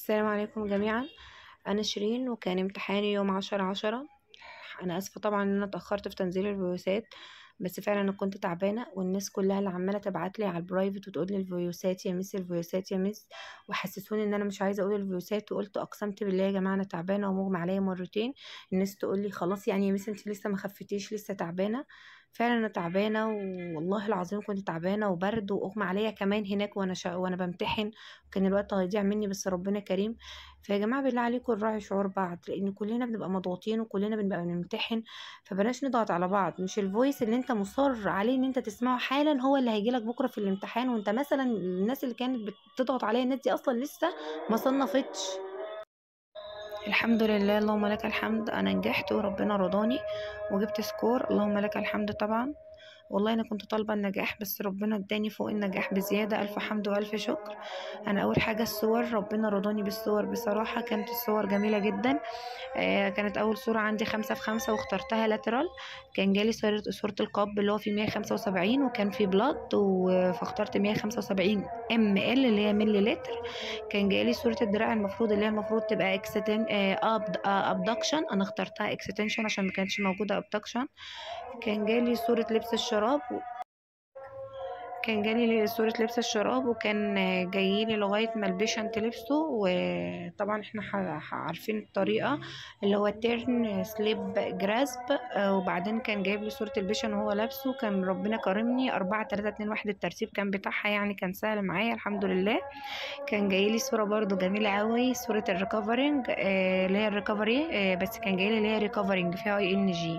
السلام عليكم جميعا انا شيرين وكان امتحاني يوم عشرة عشرة انا اسفة طبعا ان انا اتأخرت في تنزيل الفيروسات بس فعلا انا كنت تعبانة والناس كلها اللي عمالة تبعتلي على البرايفت وتقولي الفيروسات يا مس الفيروسات يا مس وحسسوني ان انا مش عايزة اقول الفيروسات وقلت اقسمت بالله يا جماعة انا تعبانة ومغمى عليا مرتين الناس تقولي خلاص يعني يا مس انت لسه ما خفتيش لسه تعبانة فعلا انا تعبانه والله العظيم كنت تعبانه وبرد واغمى عليا كمان هناك وانا شا... وانا بمتحن كان الوقت هيضيع مني بس ربنا كريم فيا جماعه بالله عليكم نراعي شعور بعض لان كلنا بنبقى مضغوطين وكلنا بنبقى بنمتحن فبلاش نضغط على بعض مش الفويس اللي انت مصر عليه ان انت تسمعه حالا هو اللي هيجيلك بكره في الامتحان وانت مثلا الناس اللي كانت بتضغط عليا الناس دي اصلا لسه ما صنفتش الحمد لله اللهم لك الحمد انا نجحت وربنا رضاني وجبت سكور اللهم لك الحمد طبعا والله انا كنت طالبه النجاح بس ربنا اداني فوق النجاح بزياده الف حمد والف شكر انا اول حاجه الصور ربنا رضاني بالصور بصراحه كانت الصور جميله جدا آه، كانت اول صوره عندي خمسة في خمسة واخترتها لاترال كان جالي صورة, صورة القاب اللي هو في 175 وكان في بلاد فاخترت 175 ام ال اللي هي ملي لتر كان جالي صورة الدراع المفروض اللي هي المفروض تبقى اكستن ابدكشن آه، آه، انا اخترتها اكستنشن عشان ما كانتش موجوده ابدكشن كان جالي صورة لبس الشر رابوا كان جالي صورة لبس الشراب وكان جايلي لغاية ما البيشنت لبسه وطبعا احنا عارفين الطريقة اللي هو تيرن سليب جراسب وبعدين كان جايب لي صورة البيشنت وهو لابسه كان ربنا كرمني أربعة تلاتة اتنين واحد الترتيب كان بتاعها يعني كان سهل معايا الحمد لله كان جايلي صورة برضو جميلة قوي صورة الريكفرينج آه، اللي هي الريكفري آه، بس كان جايلي اللي هي ريكفرينج فيها اي ان جي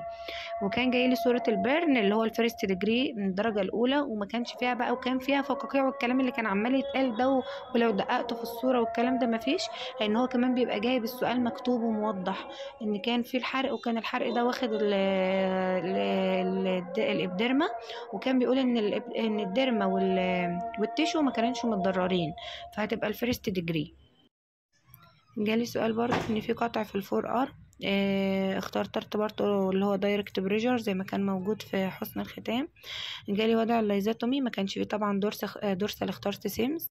وكان جايلي صورة البيرن اللي هو الفيرست ديجري من الدرجة الأولى وما كانش فيها فيها بقى وكان فيها فقاقيع والكلام اللي كان عمال يتقال ده ولو دققته في الصوره والكلام ده مفيش لان هو كمان بيبقى جايب السؤال مكتوب وموضح ان كان في الحرق وكان الحرق ده واخد ال ال الابدرمه وكان بيقول ان ان الدرمه والتيشو ما كانوش متضررين فهتبقى الفيرست ديجري جالي سؤال برضه ان في قطع في الفور ار اه اخترت برضه اللي هو دايركت بريجر زي ما كان موجود في حسن الختام جالي وضع الليزاتومي ما كانش فيه طبعا دورس آه، دورسال اخترت سيمز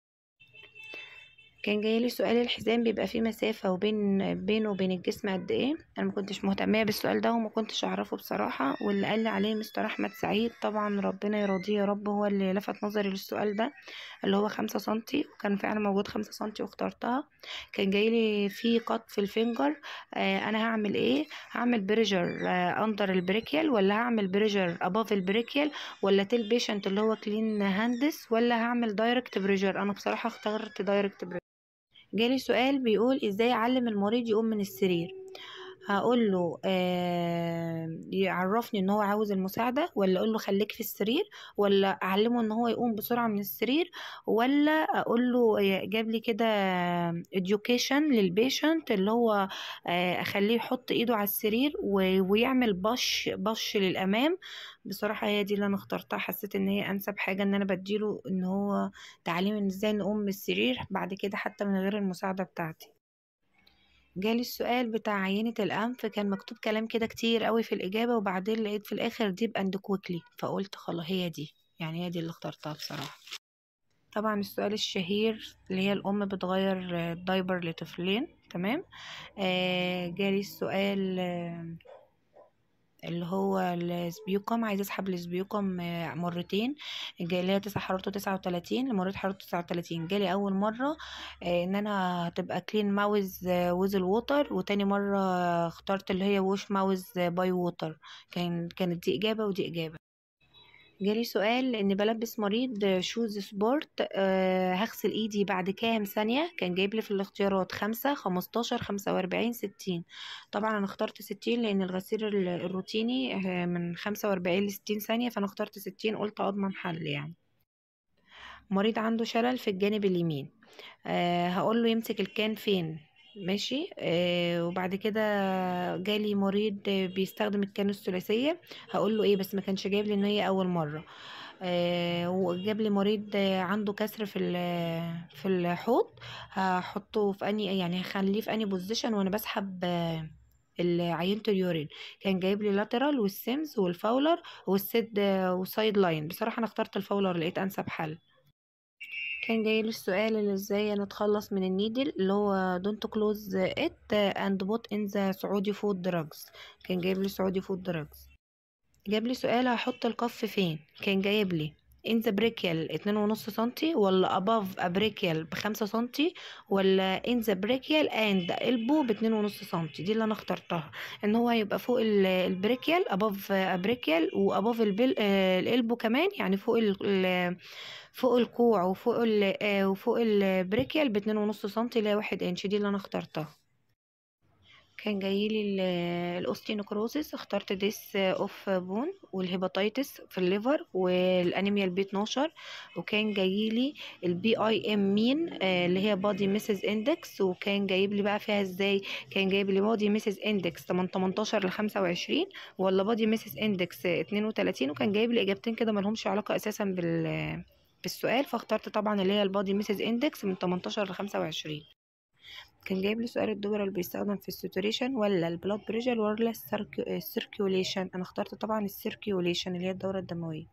كان جاي لي سؤال الحزام بيبقى فيه مسافه وبين بينه وبين الجسم قد ايه انا ما كنتش مهتميه بالسؤال ده وما كنتش اعرفه بصراحه واللي قال لي عليه مستر احمد سعيد طبعا ربنا يرضيه يا رب هو اللي لفت نظري للسؤال ده اللي هو خمسة سنتي وكان فعلا موجود خمسة سنتي واخترتها كان جاي لي فيه قط في الفينجر آه انا هعمل ايه هعمل بريجر آه اندر البريكيال ولا هعمل بريجر اباف البريكيال ولا تيل بيشنت اللي هو كلين هاندس ولا هعمل دايركت بريجر انا بصراحه اخترت دايركت بريجر جالي سؤال بيقول ازاي اعلم المريض يقوم من السرير هقول له يعرفني ان هو عاوز المساعده ولا اقول له خليك في السرير ولا اعلمه ان هو يقوم بسرعه من السرير ولا اقول له جاب لي كده education للبيشنت اللي هو آه، اخليه يحط ايده على السرير ويعمل بش بش للامام بصراحه هي دي اللي انا اخترتها حسيت ان هي انسب حاجه ان انا بديله ان هو تعليم ازاي نقوم من السرير بعد كده حتى من غير المساعده بتاعتي جالي السؤال بتاع عينة الأنف كان مكتوب كلام كده كتير قوي في الإجابة وبعدين لقيت في الآخر ديب أند كويكلي فقلت خلاص هي دي يعني هي دي اللي اخترتها بصراحة طبعا السؤال الشهير اللي هي الأم بتغير الدايبر لطفلين تمام آه جالي السؤال آه اللي هو السبيوكم عايزه اسحب السبيوكم آه، مرتين جالي تسع حرارته تسعة وتلاتين لمريض حرارته تسعة وتلاتين جالي اول مره آه، ان انا هتبقى كلين ماوز ويز الووتر وتاني مره اخترت اللي هي ووش ماوز باي ووتر كان كانت دي اجابه ودي اجابه جالي سؤال ان بلبس مريض شوز سبورت أه هغسل ايدي بعد كام ثانية كان جايب لي في الاختيارات خمسة خمستاشر خمسة واربعين ستين طبعا انا اخترت ستين لان الغسيل الروتيني آه، من خمسة واربعين لستين ثانية فانا اخترت ستين قلت اضمن حل يعني مريض عنده شلل في الجانب اليمين أه هقول له يمسك الكان فين ماشي آه وبعد كده جالي مريض بيستخدم الكانو الثلاثيه هقول له ايه بس ما كانش جايب لي ان هي اول مره آه وجاب لي مريض عنده كسر في في الحوض هحطه في اني يعني هخليه في اني بوزيشن وانا بسحب آه اليورين كان جايب لي لاترال والسيمز والفاولر والسيد وسايد لاين بصراحه انا اخترت الفاولر لقيت انسب حل كان جايلي السؤال اللي ازاي نتخلص من النيدل اللي هو don't close it and put in the سعودي فود دراجز كان جايب لي سعودي فود دراجز جاب لي سؤال هحط القف فين كان جايب لي in the اتنين ونص سنتي ولا اباف ابريكيال بخمسة سنتي ولا in the brachial and باتنين ونص سنتي دي اللي انا اخترتها ان هو يبقى فوق البريكيال above brachial وabove الالبو كمان يعني فوق ال فوق الكوع وفوق ال آه وفوق البريكيال باتنين ونص سنتي لا واحد انش دي اللي انا اخترتها كان جايلي الاوستينوكروزس اخترت ديس اوف بون والهيباتايتس في الليفر والانيميا البي 12 وكان جايلي البي اي آه، ام مين اللي هي بادي ميسز اندكس وكان جايب لي بقى فيها ازاي كان جايب لي بادي ميسز اندكس 18 ل 25 ولا بادي ميسز اندكس 32 وكان جايب لي اجابتين كده ما لهمش علاقه اساسا بال بالسؤال فاخترت طبعا اللي هي البادي ميسز اندكس من 18 ل 25 كان جايب لي سؤال الدورة اللي بيستخدم في الساتوريشن ولا البلاد بريشر ولا السيركيوليشن آه، انا اخترت طبعا السيركيوليشن اللي هي الدورة الدموية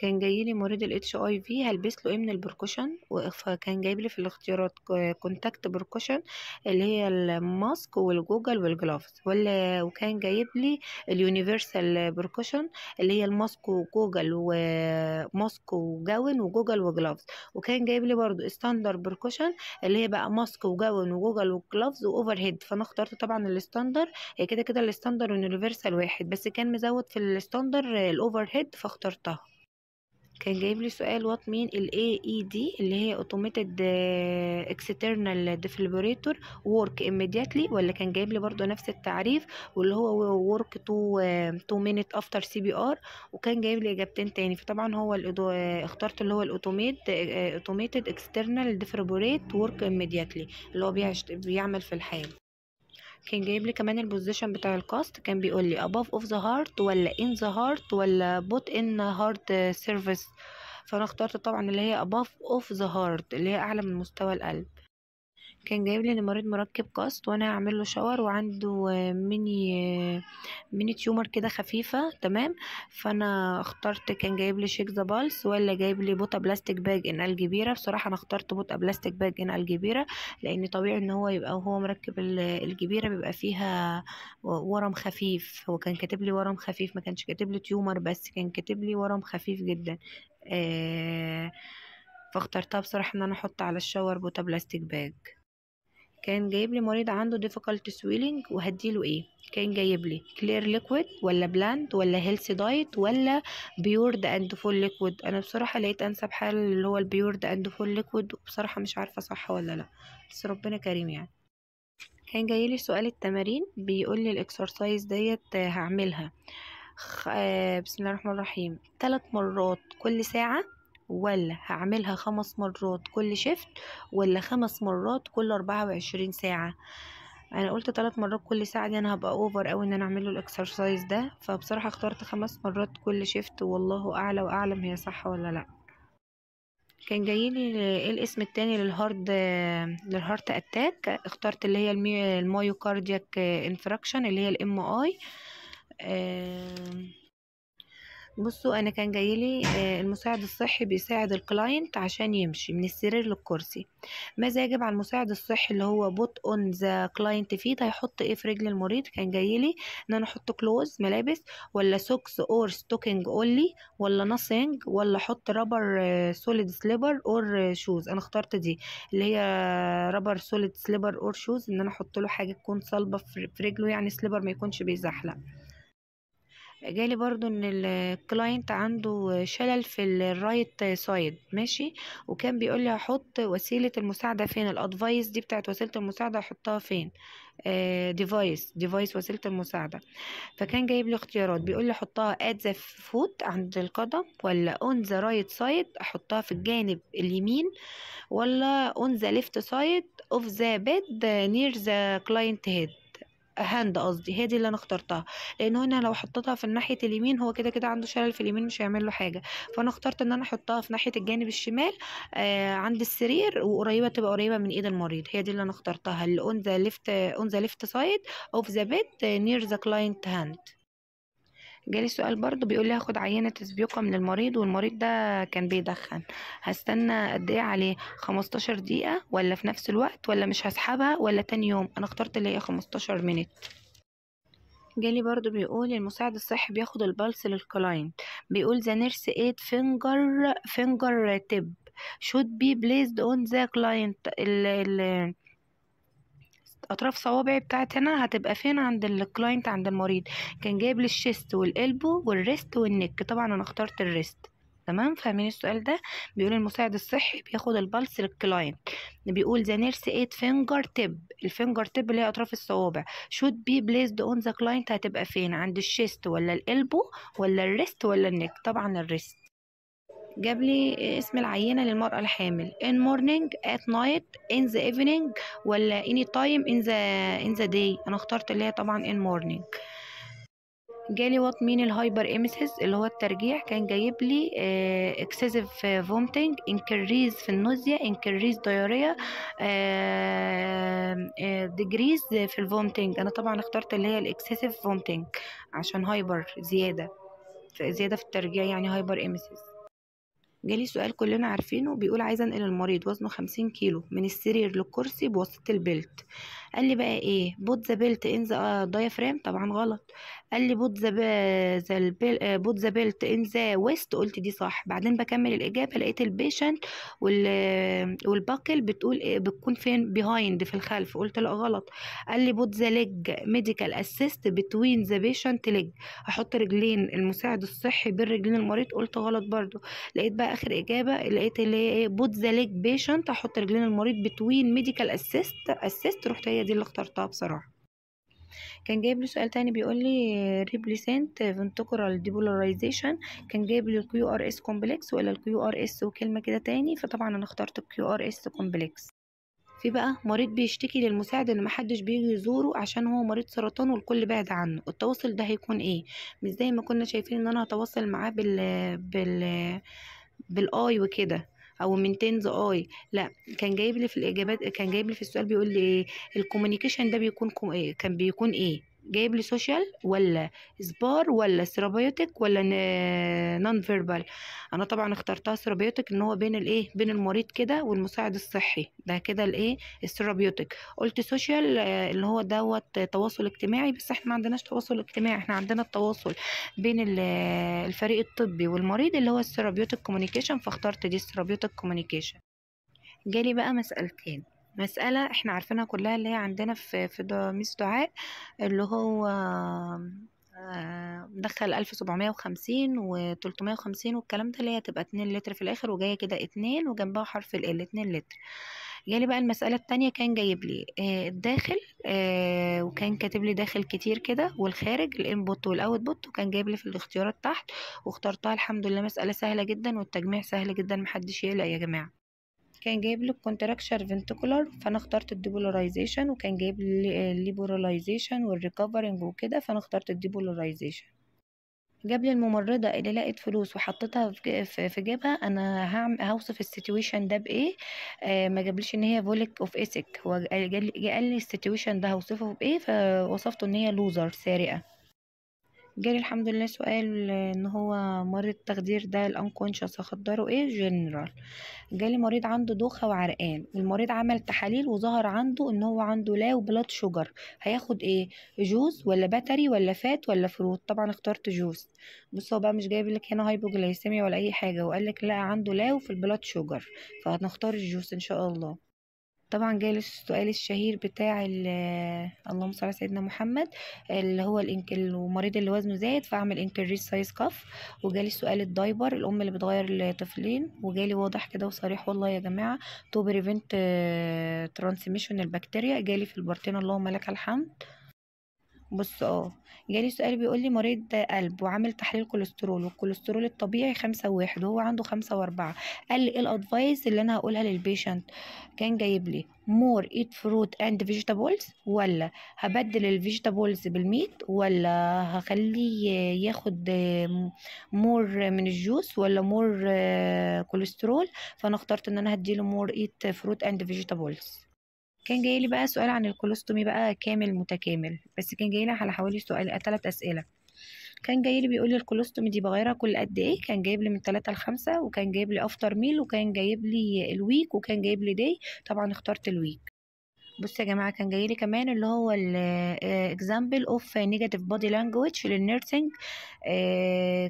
كان جاي لي مريض الاتش اي في هلبس له ايه من البركوشن وكان جايب لي في الاختيارات كونتاكت بركوشن اللي هي الماسك والجوجل والجلافز ولا وكان جايب لي اليونيفرسال بركوشن اللي هي الماسك وجوجل وماسك وجاون وجوجل وجلافز وكان جايب لي برضو ستاندر بركوشن اللي هي بقى ماسك وجاون وجوجل وجلافز واوفر هيد فانا اخترت طبعا الستاندر هي كده كده الستاندر واليونيفرسال واحد بس كان مزود في الستاندر الاوفر هيد فاخترتها كان جايب لي سؤال وات مين ال دي e اللي هي Automated آه، External ديفليبريتور Work Immediately ولا كان جايب لي برضو نفس التعريف واللي هو Work مينيت افتر سي After ار وكان جايب لي إجابتين تاني فطبعا هو آه، اخترت اللي هو الأوتوميت آه، Automated External ديفليبريت Work Immediately اللي هو بيعمل في الحال كان جايب لي كمان البوزيشن بتاع الكاست كان بيقول لي above of the heart ولا in the heart ولا put in heart service فانا اخترت طبعا اللي هي above of the heart اللي هي اعلى من مستوى القلب كان جايب لي ان مركب كاست وانا هعمل له شاور وعنده ميني ميني تيومر كده خفيفه تمام فانا اخترت كان جايب لي شيك ذا بالس ولا جايب لي بوطه بلاستيك باج ان الكبيره بصراحه انا اخترت بوطه بلاستيك باج ان الكبيره لان طبيعي ان هو يبقى وهو مركب الكبيره بيبقى فيها ورم خفيف هو كان كاتب لي ورم خفيف ما كانش كاتب لي تيومر بس كان كاتب لي ورم خفيف جدا آه فاخترتها بصراحه ان انا احط على الشاور بوطه بلاستيك باج كان جايب لي مريض عنده difficult swelling وهديله ايه كان جايب لي كلير ليكويد ولا بلاند ولا هيلثي دايت ولا بيورد اند فول ليكويد انا بصراحه لقيت انسب حل اللي هو البيورد اند فول ليكويد وبصراحه مش عارفه صح ولا لا بس ربنا كريم يعني كان جاي لي سؤال التمارين بيقول لي الاكسرسايز ديت هعملها آه، بسم الله الرحمن الرحيم ثلاث مرات كل ساعه ولا هعملها خمس مرات كل شيفت ولا خمس مرات كل أربعة وعشرين ساعة انا قلت ثلاث مرات كل ساعه دي انا هبقى اوفر قوي ان انا اعمله الاكسرسايز ده فبصراحه اخترت خمس مرات كل شيفت والله اعلى واعلم هي صح ولا لا كان جايلي ايه الاسم التاني للهارد للهارت اتاك اخترت اللي هي كاردياك انفراكشن اللي هي الام اي بصوا انا كان جايلي المساعد الصحي بيساعد الكلاينت عشان يمشي من السرير للكرسي ماذا يجب على المساعد الصحي اللي هو بوت اون ذا كلاينت فيت هيحط ايه في رجل المريض كان جايلي ان انا احط كلوز ملابس ولا سوكس اور ستوكينج اونلي ولا ناثينج ولا احط رابر سوليد سليبر اور شوز انا اخترت دي اللي هي رابر سوليد سليبر اور شوز ان انا احط له حاجه تكون صلبه في رجله يعني سليبر ما يكونش بيزحلق جالي برضو ان الكلاينت عنده شلل في الرايت سايد ماشي وكان بيقول لي هحط وسيله المساعده فين الادفايس دي بتاعت وسيله المساعده هحطها فين ديفايس آه، ديفايس وسيله المساعده فكان جايب لي اختيارات بيقول لي احطها ات ذا فوت عند القدم ولا اون ذا رايت سايد احطها في الجانب اليمين ولا اون ذا ليفت سايد اوف ذا بيد نير ذا كلاينت هيد هاند قصدي هي دي اللي انا اخترتها لان هنا لو حطيتها في ناحيه اليمين هو كده كده عنده شلل في اليمين مش هيعمل له حاجه فانا اخترت ان انا احطها في ناحيه الجانب الشمال آه عند السرير وقريبه تبقى قريبه من ايد المريض هي دي اللي انا اخترتها اون ذا ليفت اون ذا ليفت سايد اوف ذا بيت نير ذا كلاينت هاند جالي سؤال برضو بيقول لي هاخد عينة تسبيقة من المريض والمريض ده كان بيدخن هستنى قد ايه عليه 15 دقيقة ولا في نفس الوقت ولا مش هسحبها ولا تاني يوم انا اخترت اللي هي 15 منت جالي برضو بيقول المساعد الصحي بياخد البلس للكلاينت بيقول ذا نيرس ايد فينجر فينجر تيب should be placed on the client ال ال اطراف صوابعي بتاعت هنا هتبقى فين عند الكلاينت عند المريض كان جايب لي الشيست والقلب والريست والنك طبعا انا اخترت الريست تمام فاهمين السؤال ده بيقول المساعد الصحي بياخد البلس للكلاينت بيقول ذا نيرس ايت فينجر تيب الفينجر تيب اللي هي اطراف الصوابع شود بي بليسد اون ذا كلاينت هتبقى فين عند الشيست ولا القلب ولا الريست ولا النك طبعا الريست جاب لي اسم العينة للمرأة الحامل in morning at night in the evening ولا any time in the in the day انا اخترت اللي هي طبعا in morning جالي وات مين الهايبر ايميسيس اللي هو الترجيع كان جايب لي اكسسيف فومتنج انكريز في النوزيا انكريز دياريا ديجريز في الفومتنج انا طبعا اخترت اللي هي الاكسسيف فومتنج عشان هايبر زياده زياده في الترجيع يعني هايبر ايميسيس جالي سؤال كلنا عارفينه بيقول عايزة انقل المريض وزنه خمسين كيلو من السرير للكرسي بواسطة البلت قال لي بقى ايه بوت ذا بيلت ان ذا دايفرام طبعا غلط قال لي بوت ذا بوت ذا بيلت ان ذا ويست قلت دي صح بعدين بكمل الاجابه لقيت البيشنت والباكل بتقول إيه، بتكون فين بيهايند في الخلف قلت لا غلط قال لي بوت ذا ليج ميديكال اسيست بتوين ذا بيشنت ليج احط رجلين المساعد الصحي بين رجلين المريض قلت غلط برضو لقيت بقى اخر اجابه لقيت اللي هي ايه بوت ذا ليج بيشنت احط رجلين المريض بتوين ميديكال اسيست اسيست رحت هي دي اللي اخترتها بصراحة كان جايب لي سؤال تاني بيقول لي ريبليسنت فنتكورال ديبولاريزيشن كان جايب لي الكيو ار اس كومبلكس ولا الكيو ار اس وكلمه كده تاني فطبعا انا اخترت الكيو ار اس كومبلكس في بقى مريض بيشتكي للمساعد ان محدش بيجي يزوره عشان هو مريض سرطان والكل بعد عنه التواصل ده هيكون ايه مش زي ما كنا شايفين ان انا هتواصل معاه بال بال بالاي وكده او من تنز اي لا كان جايب لي في الاجابات كان جايب لي في السؤال بيقول لي إيه، الكوميونيكيشن ده بيكون كم... كان بيكون ايه جايب لي سوشيال ولا سبار ولا سيرابيوتك ولا نون فيربال انا طبعا اخترتها سيرابيوتك ان هو بين الايه بين المريض كده والمساعد الصحي ده كده الايه السيرابيوتك قلت سوشيال آه، اللي هو دوت تواصل اجتماعي بس احنا ما عندناش تواصل اجتماعي احنا عندنا التواصل بين آه، الفريق الطبي والمريض اللي هو الثيرابيوتيك كوميونيكيشن فاخترت دي الثيرابيوتيك كوميونيكيشن جالي بقى مسألتين مسألة احنا عارفينها كلها اللي هي عندنا في في ميس دعاء اللي هو آه، مدخل ألف سبعمية وخمسين وتلتمية وخمسين والكلام ده اللي هي تبقى اتنين لتر في الآخر وجاية كده اتنين وجنبها حرف ال ال اتنين لتر جالي بقى المسألة التانية كان جايب لي آه، الداخل آه، وكان كاتب لي داخل كتير كده والخارج الانبوت والاوت بوت وكان جايب لي في الاختيارات تحت واخترتها الحمد لله مسألة سهلة جدا والتجميع سهل جدا محدش يقلق يا جماعة كان جايب لي الكونتراكشر فنتكولار فانا اخترت الديبولاريزيشن وكان جايب لي الليبراليزيشن آه، والريكفرنج وكده فانا اخترت الديبولاريزيشن جاب لي الممرضة اللي لقت فلوس وحطتها في جيبها انا هعمل هوصف السيتويشن ده بايه آه ما جابليش ان هي فوليك اوف اسك هو قال لي السيتويشن ده هوصفه بايه فوصفته ان هي لوزر سارقة جالي الحمد لله سؤال ان هو مريض التخدير ده الانكونشس هخدره ايه جنرال جالي مريض عنده دوخه وعرقان المريض عمل تحاليل وظهر عنده ان هو عنده لاو بلاد شوجر هياخد ايه جوز ولا بتري ولا فات ولا فروت طبعا اخترت جوز بص هو بقى مش جايب لك هنا هايبوجلايسيميا ولا اي حاجه وقال لك لا عنده لاو في البلاد شوجر فهنختار الجوز ان شاء الله طبعا جاي السؤال الشهير بتاع اللهم صل على سيدنا محمد اللي هو المريض اللي وزنه زايد فاعمل انكريس سايز كف وجالي سؤال الدايبر الام اللي بتغير الطفلين وجالي واضح كده وصريح والله يا جماعه تو بريفنت ترانسميشن البكتيريا جالي في البارتين اللهم لك الحمد بص اه جالي سؤال بيقول لي مريض قلب وعامل تحليل كوليسترول والكوليسترول الطبيعي خمسة وواحد وهو عنده خمسة واربعة قال لي ايه الادفايس اللي انا هقولها للبيشنت كان جايب لي مور ايت فروت اند فيجيتابلز ولا هبدل الفيجيتابلز بالميت ولا هخليه ياخد مور من الجوس ولا مور كوليسترول آه، فانا اخترت ان انا هديله مور ايت فروت اند فيجيتابلز كان جاي لي بقى سؤال عن الكولوستومي بقى كامل متكامل بس كان جاي لي على حوالي سؤال ثلاث اسئله كان جاي لي بيقول لي الكولوستومي دي بغيرها كل قد ايه كان جايب لي من 3 ل 5 وكان جايب لي افتر ميل وكان جايب لي الويك وكان جايب لي داي طبعا اخترت الويك بص يا جماعه كان جاي لي كمان اللي هو الاكزامبل اوف نيجاتيف بودي لانجويج للنيرسينج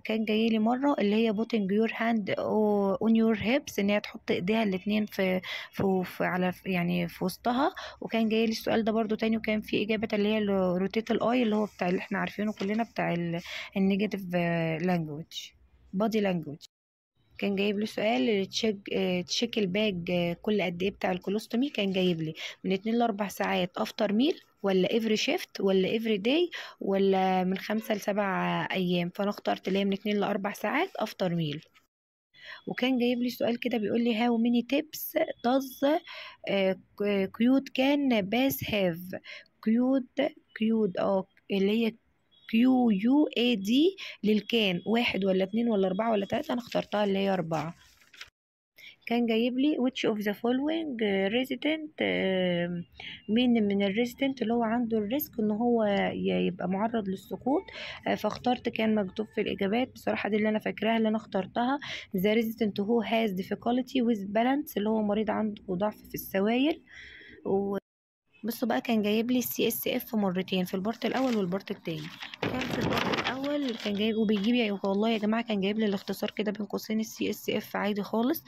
كان جاي لي مره اللي هي بوتنج يور هاند اون يور هيبس ان هي تحط ايديها الاثنين في, في على يعني في وسطها وكان جاي لي السؤال ده برده تاني وكان في اجابه اللي هي روتيت الاي اللي هو بتاع اللي احنا عارفينه كلنا بتاع النيجاتيف لانجويج بودي لانجويج كان جايب لي سؤال تشيك تشيك الباج كل قد ايه بتاع الكولوستومي كان جايب لي من اتنين لاربع ساعات افتر ميل ولا افري شيفت ولا افري داي ولا من خمسة لسبعة ايام فانا اخترت اللي هي من اتنين لاربع ساعات افتر ميل وكان جايب لي سؤال كده بيقول لي هاو ميني تيبس داز كيوت كان باس هاف كيوت كيوت اه اللي هي كيو يو اي دي للكان واحد ولا اتنين ولا اربعة ولا تلاتة انا اخترتها اللي هي اربعة كان جايب لي which of the following resident مين من الريزيدنت اللي هو عنده الريسك ان هو يبقى معرض للسقوط آه، فاخترت كان مكتوب في الاجابات بصراحه دي اللي انا فاكراها اللي انا اخترتها the resident who has difficulty with balance اللي هو مريض عنده ضعف في السوائل و بصوا بقى كان جايب لي السي اس اف مرتين في البارت الاول والبارت الثاني كان في البارت الاول كان جايب وبيجيب يعني والله يا جماعه كان جايب لي الاختصار كده بين قوسين السي اس اف عادي خالص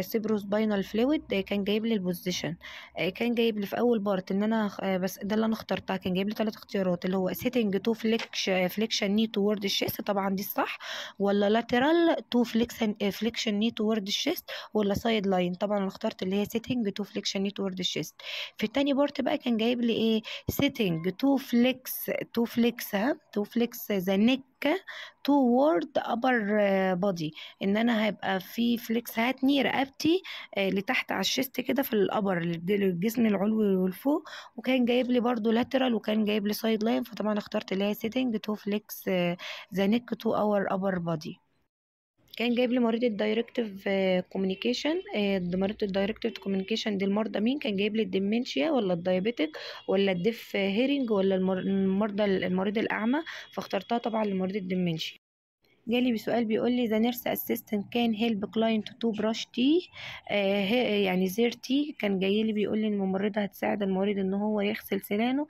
سيبرو سباينال فلويد كان جايب لي البوزيشن آه، كان جايب لي في اول بارت ان انا آه، بس ده اللي انا اخترتها كان جايب لي ثلاث اختيارات اللي هو سيتنج تو فليكش فليكشن ني توورد الشيست طبعا دي الصح ولا لاترال تو فليكشن فليكشن ني توورد الشيست ولا سايد لاين طبعا انا اخترت اللي هي سيتنج تو فليكشن ني توورد الشيست في الثاني بارت بقى كان جايب لي ايه سيتنج تو فليكس تو فليكس ها تو فليكس ذا نيك toward upper body ان انا هيبقى في فليكس هاتني رقبتي آه، لتحت على الشيست كده في الابر الجسم العلوي والفوق وكان جايب لي برده لاترال وكان جايب لي سايد لاين فطبعا اخترت اللي هي سيتنج تو فليكس آه، ذا نيك تو اور ابر بودي كان جايب لي مريض الدايركتيف كوميونيكيشن آه، آه، مريض الدايركتيف كوميونيكيشن دي المرضى مين كان جايب لي الدمنشيا ولا الدايابيتك ولا الدف هيرنج ولا المرضى المريض الاعمى فاخترتها طبعا لمريض الدمنشيا جالي بسؤال بيقول لي ذا نيرس اسيستنت كان هيلب كلاينت تو براش تي يعني زير تي كان جاي لي بيقول لي الممرضه هتساعد المريض ان هو يغسل سنانه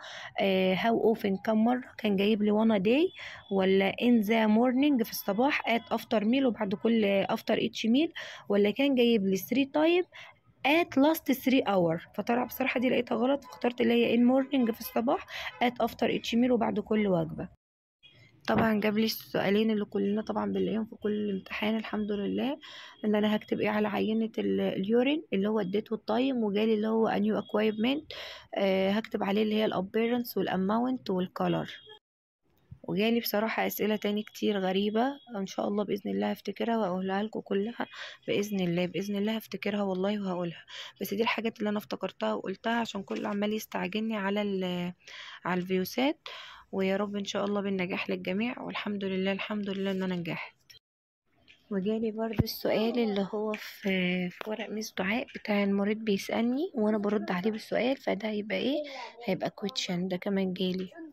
هاو اوفن كم مره كان جايب لي وانا داي ولا ان ذا مورنينج في الصباح ات افتر ميل وبعد كل افتر اتش ميل ولا كان جايب لي 3 تايم at last 3 hour فطلع بصراحه دي لقيتها غلط فاخترت اللي هي in morning في الصباح at after each meal وبعد كل وجبه طبعا جاب لي السؤالين اللي كلنا طبعا بنلاقيهم في كل امتحان الحمد لله ان انا هكتب ايه على عينه اليورين اللي هو اديته الطايم وجالي اللي هو انيو اكوايبمنت آه هكتب عليه اللي هي الابيرنس والاماونت والكالر وجالي بصراحة أسئلة تاني كتير غريبة إن شاء الله بإذن الله هفتكرها وأقولها لكم كلها بإذن الله بإذن الله هفتكرها والله وهقولها بس دي الحاجات اللي أنا افتكرتها وقلتها عشان كله عمال يستعجلني على على الفيوسات ويا رب ان شاء الله بالنجاح للجميع والحمد لله الحمد لله ان انا نجحت وجالي برضو السؤال اللي هو في ورق ميز دعاء بتاع المريض بيسألني وانا برد عليه بالسؤال فده هيبقى ايه هيبقى كويتشن ده كمان جالي